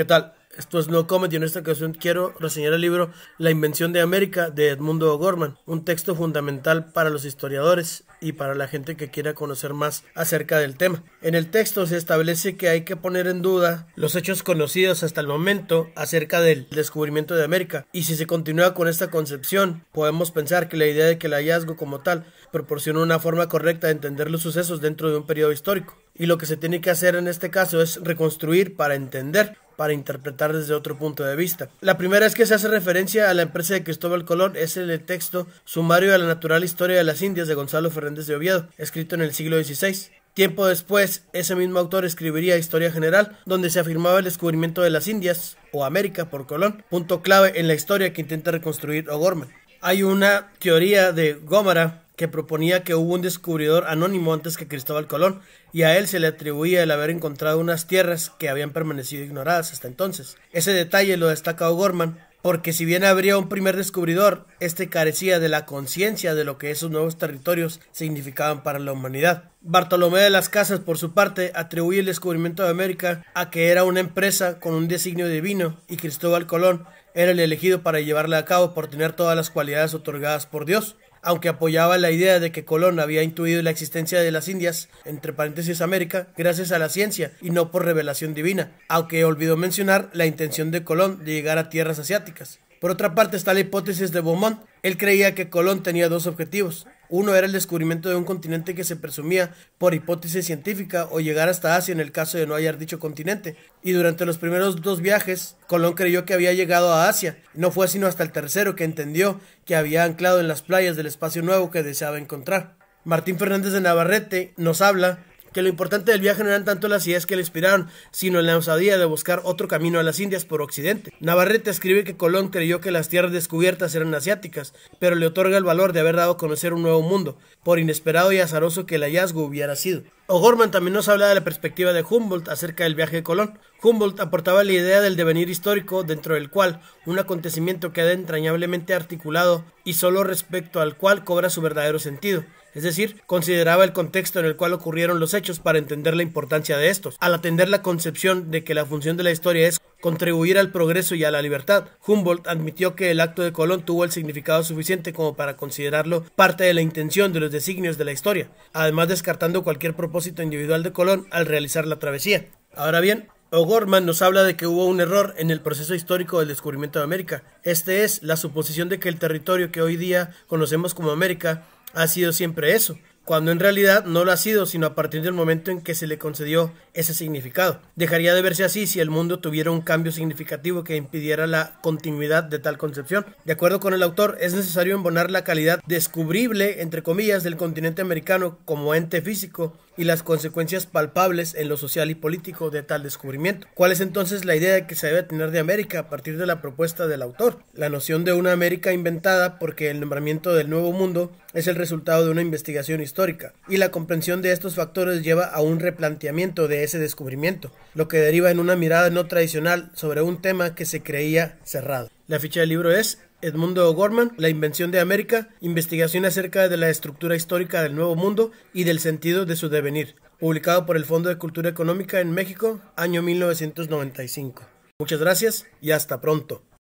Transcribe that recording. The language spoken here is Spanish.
¿Qué tal? Esto es No Comedy. En esta ocasión quiero reseñar el libro La Invención de América de Edmundo Gorman, un texto fundamental para los historiadores y para la gente que quiera conocer más acerca del tema. En el texto se establece que hay que poner en duda los hechos conocidos hasta el momento acerca del descubrimiento de América y si se continúa con esta concepción podemos pensar que la idea de que el hallazgo como tal proporciona una forma correcta de entender los sucesos dentro de un periodo histórico y lo que se tiene que hacer en este caso es reconstruir para entender para interpretar desde otro punto de vista. La primera es que se hace referencia a la empresa de Cristóbal Colón, es el texto Sumario de la Natural Historia de las Indias de Gonzalo Fernández de Oviedo, escrito en el siglo XVI. Tiempo después, ese mismo autor escribiría Historia General, donde se afirmaba el descubrimiento de las Indias, o América por Colón, punto clave en la historia que intenta reconstruir O'Gorman. Hay una teoría de Gómara que proponía que hubo un descubridor anónimo antes que Cristóbal Colón, y a él se le atribuía el haber encontrado unas tierras que habían permanecido ignoradas hasta entonces. Ese detalle lo destaca Gorman porque si bien habría un primer descubridor, este carecía de la conciencia de lo que esos nuevos territorios significaban para la humanidad. Bartolomé de las Casas, por su parte, atribuye el descubrimiento de América a que era una empresa con un designio divino, y Cristóbal Colón era el elegido para llevarla a cabo por tener todas las cualidades otorgadas por Dios aunque apoyaba la idea de que Colón había intuido la existencia de las Indias, entre paréntesis América, gracias a la ciencia y no por revelación divina, aunque olvidó mencionar la intención de Colón de llegar a tierras asiáticas. Por otra parte está la hipótesis de Beaumont. Él creía que Colón tenía dos objetivos, uno era el descubrimiento de un continente que se presumía, por hipótesis científica, o llegar hasta Asia en el caso de no hallar dicho continente. Y durante los primeros dos viajes, Colón creyó que había llegado a Asia. No fue sino hasta el tercero que entendió que había anclado en las playas del espacio nuevo que deseaba encontrar. Martín Fernández de Navarrete nos habla que lo importante del viaje no eran tanto las ideas que le inspiraron, sino la osadía de buscar otro camino a las Indias por Occidente. Navarrete escribe que Colón creyó que las tierras descubiertas eran asiáticas, pero le otorga el valor de haber dado a conocer un nuevo mundo, por inesperado y azaroso que el hallazgo hubiera sido. O'Gorman también nos habla de la perspectiva de Humboldt acerca del viaje de Colón. Humboldt aportaba la idea del devenir histórico dentro del cual un acontecimiento queda entrañablemente articulado y solo respecto al cual cobra su verdadero sentido. Es decir, consideraba el contexto en el cual ocurrieron los hechos para entender la importancia de estos. Al atender la concepción de que la función de la historia es contribuir al progreso y a la libertad, Humboldt admitió que el acto de Colón tuvo el significado suficiente como para considerarlo parte de la intención de los designios de la historia, además descartando cualquier propósito individual de Colón al realizar la travesía. Ahora bien, O'Gorman nos habla de que hubo un error en el proceso histórico del descubrimiento de América. Este es la suposición de que el territorio que hoy día conocemos como América ha sido siempre eso, cuando en realidad no lo ha sido sino a partir del momento en que se le concedió ese significado. Dejaría de verse así si el mundo tuviera un cambio significativo que impidiera la continuidad de tal concepción. De acuerdo con el autor, es necesario embonar la calidad descubrible, entre comillas, del continente americano como ente físico y las consecuencias palpables en lo social y político de tal descubrimiento. ¿Cuál es entonces la idea que se debe tener de América a partir de la propuesta del autor? La noción de una América inventada porque el nombramiento del Nuevo Mundo es el resultado de una investigación histórica y la comprensión de estos factores lleva a un replanteamiento de ese descubrimiento, lo que deriva en una mirada no tradicional sobre un tema que se creía cerrado. La ficha del libro es Edmundo O'Gorman, La Invención de América, investigación acerca de la estructura histórica del Nuevo Mundo y del sentido de su devenir, publicado por el Fondo de Cultura Económica en México, año 1995. Muchas gracias y hasta pronto.